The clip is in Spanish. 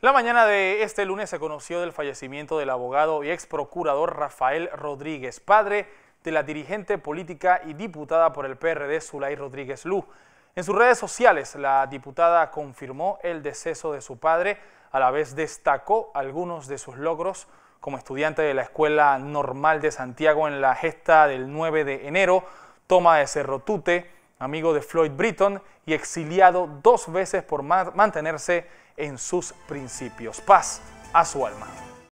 La mañana de este lunes se conoció del fallecimiento del abogado y ex procurador Rafael Rodríguez, padre de la dirigente política y diputada por el PRD Zulay Rodríguez Lú. En sus redes sociales, la diputada confirmó el deceso de su padre, a la vez destacó algunos de sus logros como estudiante de la Escuela Normal de Santiago en la gesta del 9 de enero, toma de Cerro Tute, amigo de Floyd Britton y exiliado dos veces por mantenerse en sus principios. Paz a su alma.